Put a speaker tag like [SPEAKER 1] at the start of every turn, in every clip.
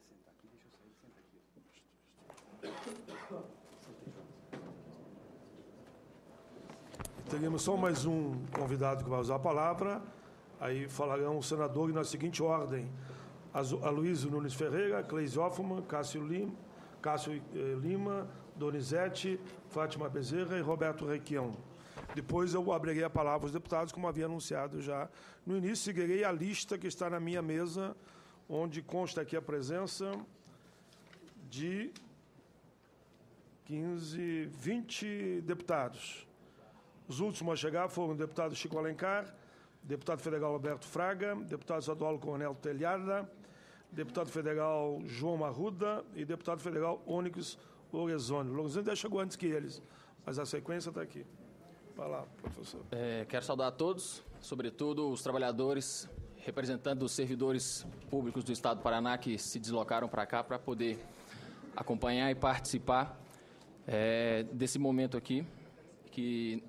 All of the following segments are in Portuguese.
[SPEAKER 1] Teremos aqui, deixa eu sair, senta aqui. só mais um convidado que vai usar a palavra, aí falarão o senador na seguinte ordem: Aloysio Nunes Ferreira, Cleis Hoffman, Cássio Lima, Cássio eh, Lima, Donizete, Fátima Bezerra e Roberto Requião. Depois eu abrirei a palavra aos deputados, como havia anunciado já no início, seguirei a lista que está na minha mesa onde consta aqui a presença de 15, 20 deputados. Os últimos a chegar foram o deputado Chico Alencar, deputado federal Alberto Fraga, deputado estadual Coronel Telhada, deputado federal João Marruda e deputado federal Onyx Lorenzoni. Lorenzoni já chegou antes que eles, mas a sequência está aqui. Vai lá, professor.
[SPEAKER 2] É, quero saudar a todos, sobretudo os trabalhadores representando os servidores públicos do Estado do Paraná que se deslocaram para cá para poder acompanhar e participar é, desse momento aqui que,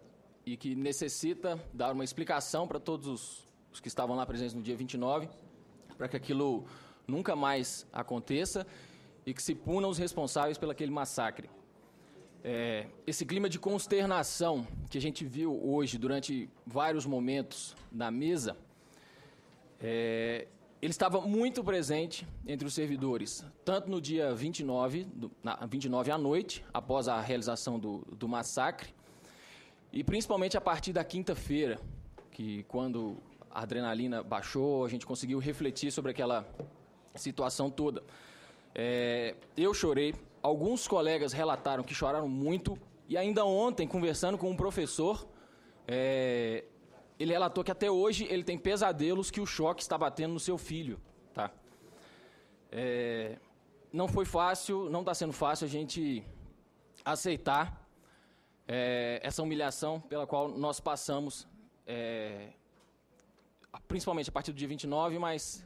[SPEAKER 2] e que necessita dar uma explicação para todos os, os que estavam lá presentes no dia 29 para que aquilo nunca mais aconteça e que se punam os responsáveis pelo aquele massacre. É, esse clima de consternação que a gente viu hoje durante vários momentos na mesa é, ele estava muito presente entre os servidores, tanto no dia 29, do, na, 29 à noite, após a realização do, do massacre, e principalmente a partir da quinta-feira, que quando a adrenalina baixou, a gente conseguiu refletir sobre aquela situação toda. É, eu chorei, alguns colegas relataram que choraram muito, e ainda ontem, conversando com um professor, é, ele relatou que até hoje ele tem pesadelos que o choque está batendo no seu filho. Tá? É, não foi fácil, não está sendo fácil a gente aceitar é, essa humilhação pela qual nós passamos, é, principalmente a partir do dia 29, mas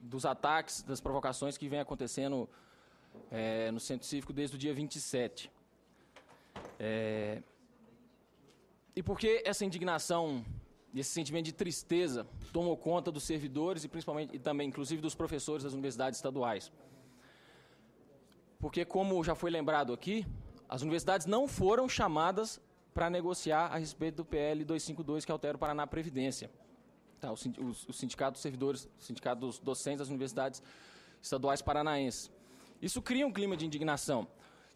[SPEAKER 2] dos ataques, das provocações que vem acontecendo é, no Centro Cívico desde o dia 27. É, e por que essa indignação esse sentimento de tristeza tomou conta dos servidores e principalmente e também, inclusive, dos professores das universidades estaduais. Porque, como já foi lembrado aqui, as universidades não foram chamadas para negociar a respeito do PL 252 que altera o Paraná Previdência. Tá, os, os sindicatos servidores, sindicato dos docentes das universidades estaduais paranaenses. Isso cria um clima de indignação.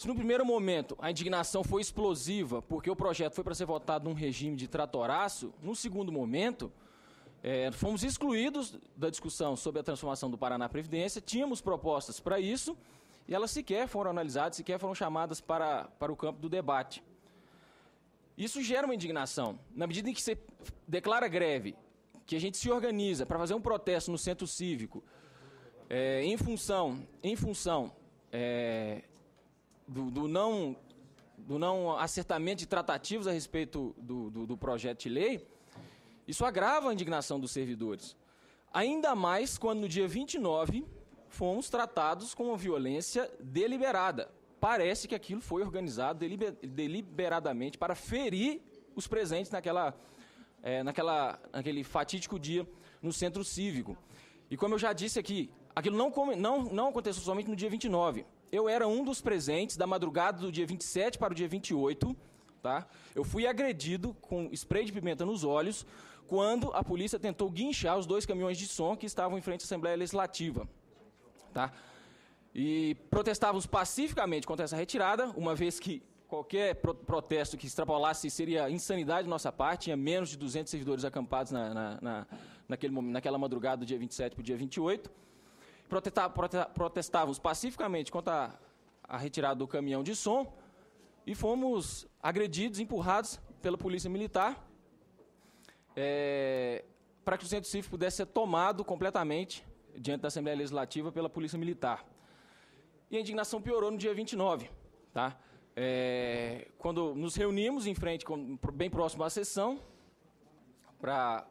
[SPEAKER 2] Se no primeiro momento a indignação foi explosiva porque o projeto foi para ser votado num regime de tratoraço, no segundo momento é, fomos excluídos da discussão sobre a transformação do Paraná Previdência, tínhamos propostas para isso e elas sequer foram analisadas, sequer foram chamadas para, para o campo do debate. Isso gera uma indignação. Na medida em que você declara greve, que a gente se organiza para fazer um protesto no centro cívico, é, em função, em função é, do, do não do não acertamento de tratativos a respeito do, do, do, projeto de lei, isso agrava a indignação dos servidores. Ainda mais quando no dia 29 fomos tratados com uma violência deliberada. Parece que aquilo foi organizado deliber, deliberadamente para ferir os presentes naquela, é, naquela, naquele fatídico dia no centro cívico. E como eu já disse aqui, aquilo não, não, não aconteceu somente no dia 29 eu era um dos presentes da madrugada do dia 27 para o dia 28, tá? Eu fui agredido com spray de pimenta nos olhos quando a polícia tentou guinchar os dois caminhões de som que estavam em frente à Assembleia Legislativa, tá? E protestávamos pacificamente contra essa retirada, uma vez que qualquer pro protesto que extrapolasse seria insanidade da nossa parte, tinha menos de 200 servidores acampados na, na, na naquele, naquela madrugada do dia 27 para o dia 28 protestávamos pacificamente contra a retirada do caminhão de som e fomos agredidos, empurrados pela polícia militar é, para que o centro cívico pudesse ser tomado completamente diante da Assembleia Legislativa pela polícia militar. E a indignação piorou no dia 29, tá? É, quando nos reunimos em frente, bem próximo à sessão, para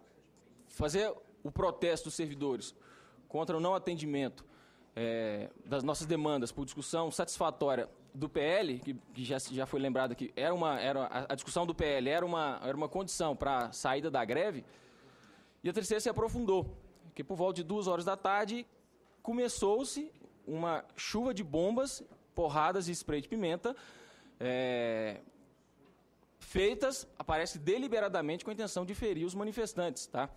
[SPEAKER 2] fazer o protesto dos servidores contra o não atendimento é, das nossas demandas por discussão satisfatória do PL, que, que já, já foi lembrado aqui, era uma, era, a, discussão do PL era uma, era uma condição para a saída da greve, e a terceira se aprofundou, que por volta de duas horas da tarde começou-se uma chuva de bombas, porradas e spray de pimenta, é, feitas, aparece deliberadamente com a intenção de ferir os manifestantes, tá?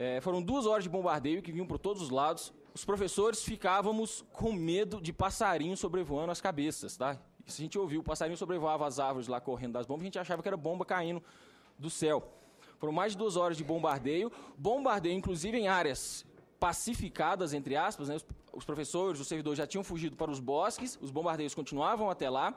[SPEAKER 2] É, foram duas horas de bombardeio que vinham por todos os lados. Os professores ficávamos com medo de passarinho sobrevoando as cabeças, tá? Isso a gente ouviu. O passarinho sobrevoava as árvores lá correndo das bombas, a gente achava que era bomba caindo do céu. Foram mais de duas horas de bombardeio. Bombardeio, inclusive, em áreas pacificadas, entre aspas, né? os, os professores, os servidores já tinham fugido para os bosques, os bombardeios continuavam até lá.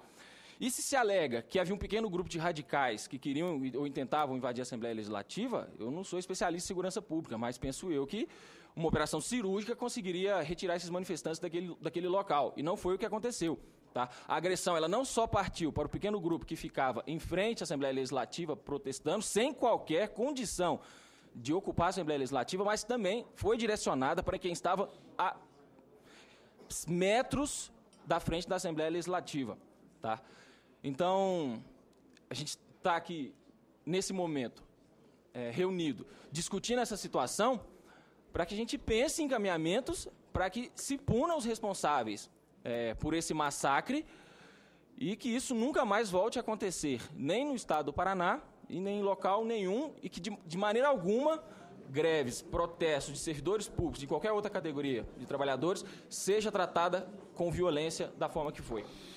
[SPEAKER 2] E se se alega que havia um pequeno grupo de radicais que queriam ou tentavam invadir a Assembleia Legislativa, eu não sou especialista em segurança pública, mas penso eu que uma operação cirúrgica conseguiria retirar esses manifestantes daquele, daquele local. E não foi o que aconteceu. Tá? A agressão ela não só partiu para o pequeno grupo que ficava em frente à Assembleia Legislativa protestando, sem qualquer condição de ocupar a Assembleia Legislativa, mas também foi direcionada para quem estava a metros da frente da Assembleia Legislativa. Tá? Então, a gente está aqui nesse momento é, reunido, discutindo essa situação, para que a gente pense em encaminhamentos para que se punam os responsáveis é, por esse massacre e que isso nunca mais volte a acontecer, nem no estado do Paraná e nem em local nenhum, e que de, de maneira alguma greves, protestos de servidores públicos, de qualquer outra categoria de trabalhadores, seja tratada com violência da forma que foi.